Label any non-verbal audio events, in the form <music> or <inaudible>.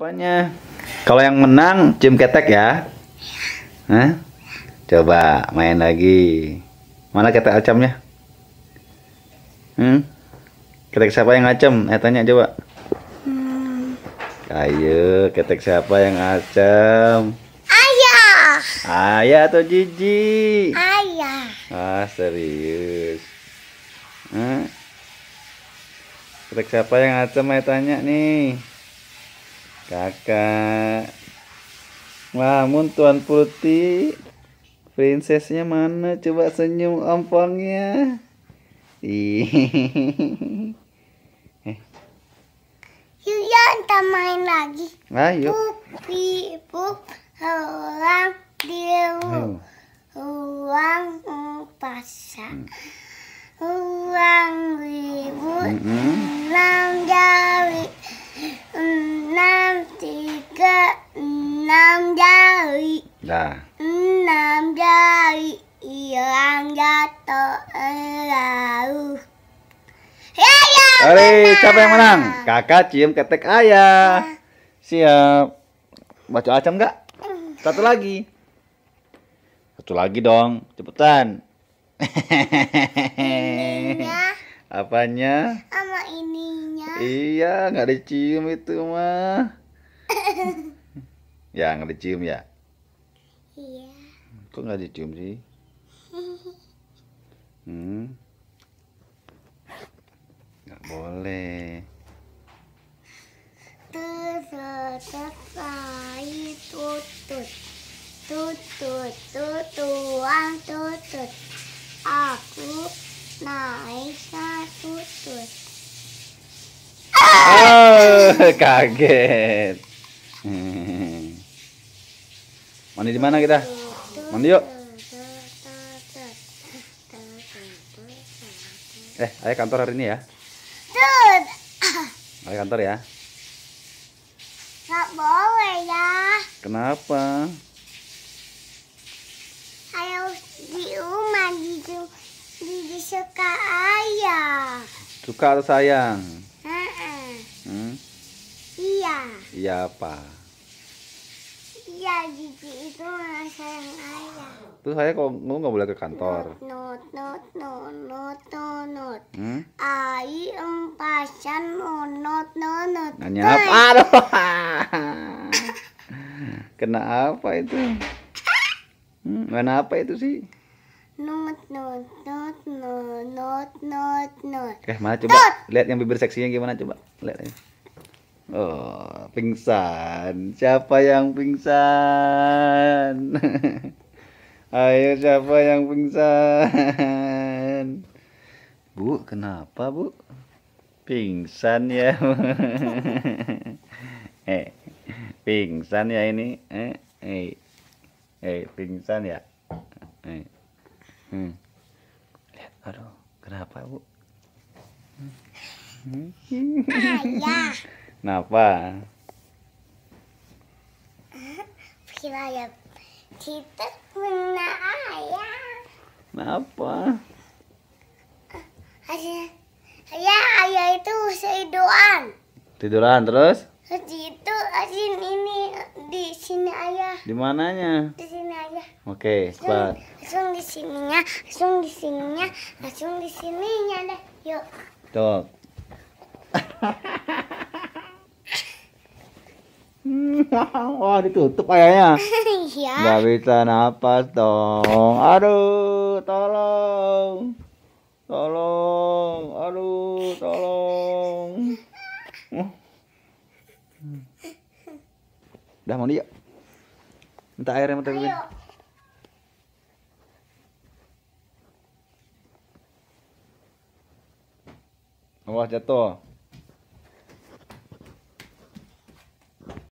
Apanya? Kalau yang menang cium ketek ya. Hah? Coba main lagi. Mana ketek acamnya? Hmm? Ketek siapa yang acam? Eh tanya coba. Hmm. Ayo, ketek siapa yang acam? Ayah. Ayah atau Jiji? Ayah. Ah, serius. Hah? Ketek siapa yang acam? Eh tanya nih kakak Lamun Tuan Putih princessnya mana Coba senyum ompongnya Eh Yuya kita main lagi Ayo Pupi pup Ruang di Ruang pasar Ruang ribut Enam jari Nah. Enam jari hilang jatuh Ayah, Hei, ya, siapa yang menang? Kakak cium ketek ayah. Ya. Siap. Baca acam nggak? Hmm. Satu lagi. Satu lagi dong, cepetan. Ininya. <laughs> Apanya? Sama ininya. Iya, nggak dicium itu mah. <laughs> ya, nggak dicium ya. Iya. Kok nggak dicium sih? <laughs> Hmm. Nggak boleh. Tutut bayi tutut. Tutut tutuang tutut. Aku naik satu tutut. Oh, <laughs> kaget. Hmm. <laughs> Mandi di mana kita? Mandi yuk. Eh, ayo kantor hari ini ya? Ayo kantor ya? Gak boleh ya. Kenapa? Ayo di rumah gitu. Jadi suka ayah. Suka atau sayang? Hmm? Iya. Iya apa? Iya, Gigi itu masalah sayang ayah. Terus saya kalau mau nggak boleh ke kantor. Not, not, not, not, not, not. Hmm? Ai empasan not, not, not, not. Nanya apa? Aduh. <laughs> Kena apa itu? Hmm, apa itu sih? Not, not, not, not, not, not, not. Eh, mana coba? Lihat yang bibir seksinya gimana coba? Lihat aja. Oh, pingsan. Siapa yang pingsan? <laughs> Ayo siapa yang pingsan? Bu, kenapa, Bu? Pingsan ya. <laughs> eh, pingsan ya ini. Eh, eh. Eh, pingsan ya. Eh. Hmm. Lihat, aduh, kenapa, Bu? Hmm. Ayah. Kenapa? ya kita punya ayah. Kenapa? Ayah, ayah, ayah itu tiduran. Tiduran terus? Di itu asin ini di sini ayah. Di mananya? Di sini ayah. Oke, okay, kuat. Langsung di sininya, langsung di sininya, langsung di sininya deh. Yuk. Tuh. <laughs> <laughs> Wah ditutup kayaknya. <laughs> Iya. Gak bisa napas dong. Aduh, tolong. Tolong. Aduh, tolong. Udah mandi dia? Minta air yang minta Ayo. Awas jatuh.